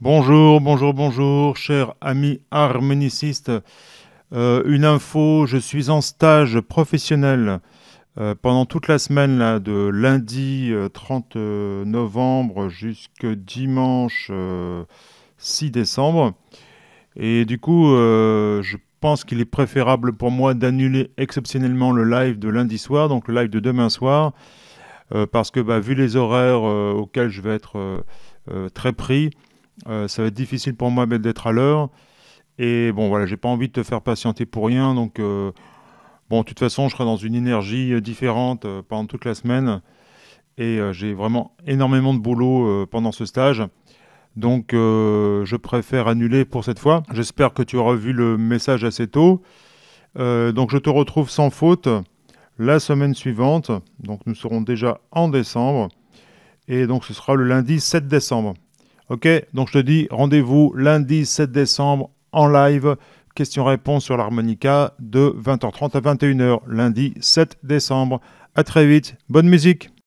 Bonjour, bonjour, bonjour, chers amis harmonicistes. Euh, une info, je suis en stage professionnel euh, pendant toute la semaine, de lundi 30 euh, novembre jusqu'à dimanche 6 décembre. Et du coup, je pense qu'il est préférable pour moi d'annuler exceptionnellement le live de lundi soir, donc le live de demain soir, parce que bah, vu les horaires auxquels je vais être très pris, euh, ça va être difficile pour moi ben, d'être à l'heure. Et bon, voilà, j'ai pas envie de te faire patienter pour rien. Donc, euh, bon, de toute façon, je serai dans une énergie euh, différente pendant toute la semaine. Et j'ai vraiment énormément de boulot pendant ce stage. Donc, je préfère annuler pour cette fois. J'espère que tu auras vu le message assez tôt. donc, je te retrouve sans faute la semaine suivante. Donc nous serons déjà en décembre. Et donc ce sera le lundi 7 décembre. Ok, donc je te dis rendez-vous lundi 7 décembre en live. Question-réponse sur l'harmonica de 20h30 à 21h, lundi 7 décembre. À très vite, bonne musique